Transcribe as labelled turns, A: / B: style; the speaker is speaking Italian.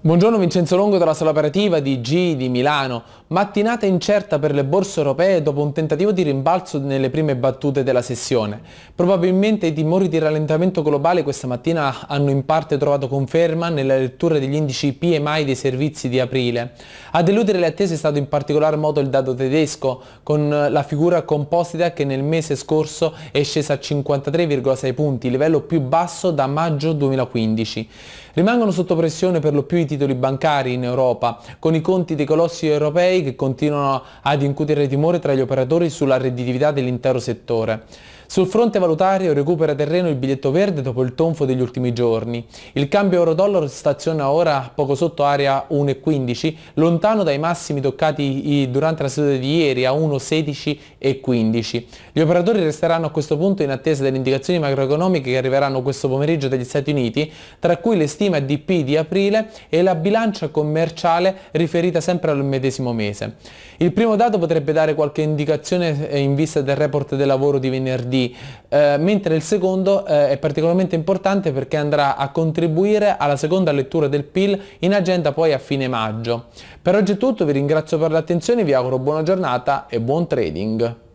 A: Buongiorno Vincenzo Longo dalla sala operativa di G di Milano. Mattinata incerta per le borse europee dopo un tentativo di rimbalzo nelle prime battute della sessione. Probabilmente i timori di rallentamento globale questa mattina hanno in parte trovato conferma nella lettura degli indici PMI dei servizi di aprile. A deludere le attese è stato in particolar modo il dato tedesco, con la figura composita che nel mese scorso è scesa a 53,6 punti, livello più basso da maggio 2015. Rimangono sotto pressione per lo più i titoli bancari in Europa, con i conti dei colossi europei che continuano ad incutere timore tra gli operatori sulla redditività dell'intero settore. Sul fronte valutario recupera terreno il biglietto verde dopo il tonfo degli ultimi giorni. Il cambio euro-dollaro staziona ora poco sotto area 1,15, lontano dai massimi toccati durante la seduta di ieri a 1,16,15. Gli operatori resteranno a questo punto in attesa delle indicazioni macroeconomiche che arriveranno questo pomeriggio dagli Stati Uniti, tra cui le stime ADP di aprile e e la bilancia commerciale riferita sempre al medesimo mese. Il primo dato potrebbe dare qualche indicazione eh, in vista del report del lavoro di venerdì, eh, mentre il secondo eh, è particolarmente importante perché andrà a contribuire alla seconda lettura del PIL in agenda poi a fine maggio. Per oggi è tutto, vi ringrazio per l'attenzione, vi auguro buona giornata e buon trading.